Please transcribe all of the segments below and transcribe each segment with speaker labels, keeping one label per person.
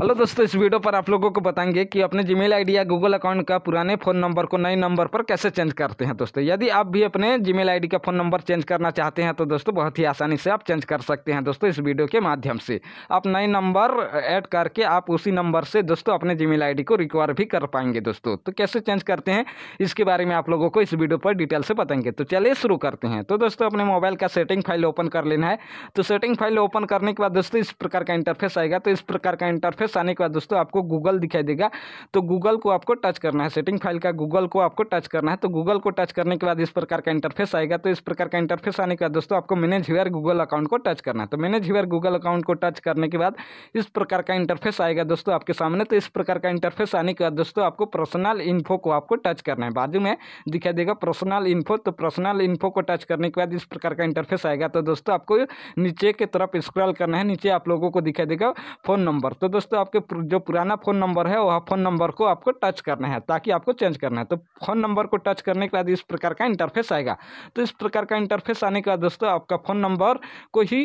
Speaker 1: hello दोस्तों इस video पर आप लोगों को बताएंगे कि अपने जीमेल आईडी या गूगल अकाउंट का पुराने फ़ोन नंबर को नए नंबर पर कैसे चेंज करते हैं दोस्तों यदि आप भी अपने जीमेल आईडी का फ़ोन नंबर चेंज करना चाहते हैं तो दोस्तों बहुत ही आसानी से आप चेंज कर सकते हैं दोस्तों इस वीडियो के माध्यम से आप नए नंबर ऐड करके आप उसी नंबर से दोस्तों अपने जीमेल आई को रिक्वायर भी कर पाएंगे दोस्तों तो कैसे चेंज करते हैं इसके बारे में आप लोगों को इस वीडियो पर डिटेल से बताएंगे तो चलिए शुरू करते हैं तो दोस्तों अपने मोबाइल का सेटिंग फाइल ओपन कर लेना है तो सेटिंग फाइल ओपन करने के बाद दोस्तों इस प्रकार का इंटरफेस आएगा तो इस प्रकार का इंटरफेस इंटरफेस आने के बाद दोस्तों आपको गूगल दिखाई देगा तो गूगल को आपको टच करना है सेटिंग फाइल का गूगल को आपको टच करना है तो गूगल को टच करने के बाद इस प्रकार का इंटरफेस आएगा तो इस प्रकार का इंटरफेस आने के बाद दोस्तों आपको मैनेज हीयर गूगल अकाउंट को टच करना है तो मैनेज हीयर गूगल अकाउंट को टच करने के बाद इस प्रकार का इंटरफेस आएगा दोस्तों आपके सामने तो इस प्रकार का इंटरफेस आने के बाद दोस्तों आपको पर्सनल इन्फो को आपको टच करना है बाजू में दिखाई देगा पर्सनल इन्फो तो पर्सनल इन्फो को टच करने के बाद इस प्रकार का इंटरफेस आएगा तो दोस्तों आपको नीचे की तरफ स्क्रॉल करना है नीचे आप लोगों को दिखाई देगा फ़ोन नंबर तो दोस्तों आपके जो पुराना फ़ोन नंबर है वह फ़ोन नंबर को आपको टच करना है ताकि आपको चेंज करना है तो फ़ोन नंबर को टच करने के बाद इस प्रकार का इंटरफेस आएगा तो इस प्रकार का इंटरफेस आने के बाद दोस्तों आपका फ़ोन नंबर को ही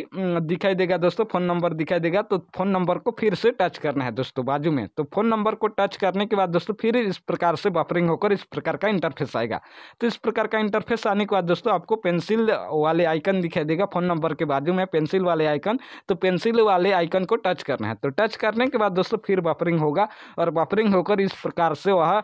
Speaker 1: दिखाई देगा दोस्तों फ़ोन नंबर दिखाई देगा तो फ़ोन नंबर को फिर से टच करना है दोस्तों बाजू में तो फ़ोन नंबर को टच करने के बाद दोस्तों फिर इस प्रकार से बफरिंग होकर इस प्रकार का इंटरफेस आएगा तो इस प्रकार का इंटरफेस आने के बाद दोस्तों आपको पेंसिल वाले आइकन दिखाई देगा फ़ोन नंबर के बाजू में पेंसिल वाले आइकन तो पेंसिल वाले आइकन को टच करना है तो टच करने के बाद दोस्तों फिर बफरिंग होगा और बफरिंग होकर इस प्रकार से वह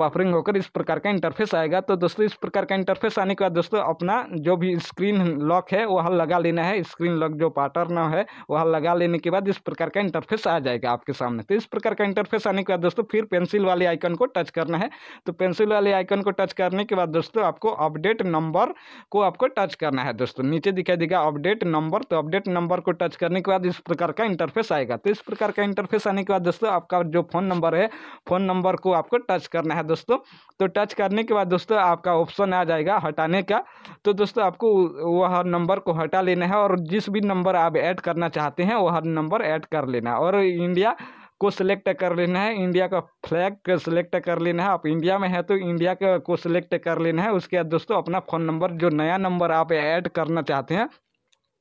Speaker 1: बफरिंग होकर इस प्रकार का इंटरफेस आएगा तो दोस्तों इस प्रकार का इंटरफेस आने के बाद दोस्तों अपना जो भी स्क्रीन लॉक है वह लगा लेना है स्क्रीन लॉक जो पैटर्न है वह लगा लेने के बाद इस प्रकार का इंटरफेस आ जाएगा आपके सामने तो इस प्रकार का इंटरफेस आने के बाद दोस्तों फिर पेंसिल वाले आइकन को टच करना है तो पेंसिल वाले आइकन को टच करने के बाद दोस्तों आपको अपडेट नंबर को आपको टच करना है दोस्तों नीचे दिखाई देगा अपडेट नंबर तो अपडेट नंबर को टच करने के बाद इस प्रकार का इंटरफेस आएगा तो इस प्रकार का इंटरफेस इंटरफेस आने के बाद दोस्तों आपका जो फ़ोन नंबर है फ़ोन नंबर को आपको टच करना है दोस्तों तो टच करने के बाद दोस्तों आपका ऑप्शन आ जाएगा हटाने का तो दोस्तों आपको वह नंबर को हटा लेना है और जिस भी नंबर आप ऐड करना चाहते हैं वह नंबर ऐड कर लेना है और इंडिया को सिलेक्ट कर लेना है इंडिया का फ्लैग सेलेक्ट कर लेना है आप इंडिया में है तो इंडिया का को सिलेक्ट कर लेना है उसके बाद दोस्तों अपना फ़ोन नंबर जो नया नंबर आप ऐड करना चाहते हैं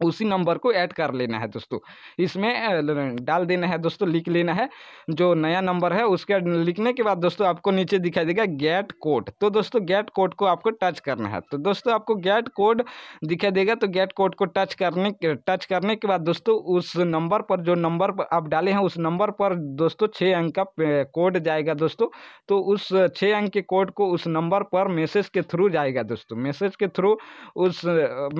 Speaker 1: उसी नंबर को ऐड कर लेना है दोस्तों इसमें डाल देना है दोस्तों लिख लेना है जो नया नंबर है उसके लिखने के बाद दोस्तों आपको नीचे दिखाई देगा गेट कोड तो दोस्तों गेट कोड को आपको टच करना है तो दोस्तों आपको गेट कोड दिखाई देगा तो गेट कोड को टच करने टच करने के बाद दोस्तों उस नंबर पर जो नंबर आप डाले हैं उस नंबर पर दोस्तों छः अंक का कोड जाएगा दोस्तों तो उस छः अंक के कोड को उस नंबर पर मैसेज के थ्रू जाएगा दोस्तों मैसेज के थ्रू उस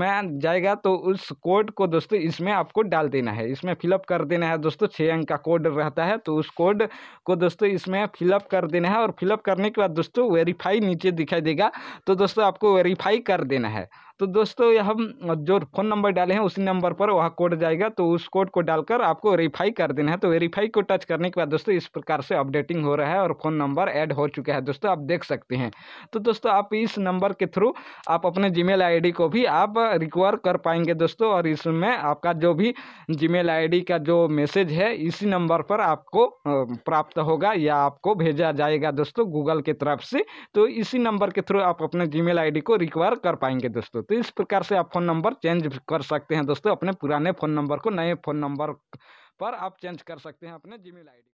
Speaker 1: में जाएगा तो उस कोड कोड को दोस्तों इसमें आपको डाल देना है इसमें फिलअप कर देना है दोस्तों छः अंक का कोड रहता है तो उस कोड को दोस्तों इसमें फिलअप कर देना है और फिलअप करने के बाद दोस्तों वेरीफाई नीचे दिखाई देगा तो दोस्तों आपको वेरीफाई कर देना है तो दोस्तों हम जो फ़ोन नंबर डाले हैं उसी नंबर पर वह कोड जाएगा तो उस कोड को डालकर आपको वेरीफाई कर देना है तो वेरीफाई को टच करने के बाद दोस्तों इस प्रकार से अपडेटिंग हो रहा है और फ़ोन नंबर ऐड हो चुका है दोस्तों आप देख सकते हैं तो दोस्तों आप इस नंबर के थ्रू आप अपने जी मेल को भी आप रिक्वायर कर पाएंगे दोस्तों और इसमें आपका जो भी जी मेल का जो मैसेज है इसी नंबर पर आपको प्राप्त होगा या आपको भेजा जाएगा दोस्तों गूगल के तरफ से तो इसी नंबर के थ्रू आप अपने जी मेल को रिक्वायर कर पाएंगे दोस्तों तो तो इस प्रकार से आप फ़ोन नंबर चेंज कर सकते हैं दोस्तों अपने पुराने फ़ोन नंबर को नए फ़ोन नंबर पर आप चेंज कर सकते हैं अपने जीमेल आई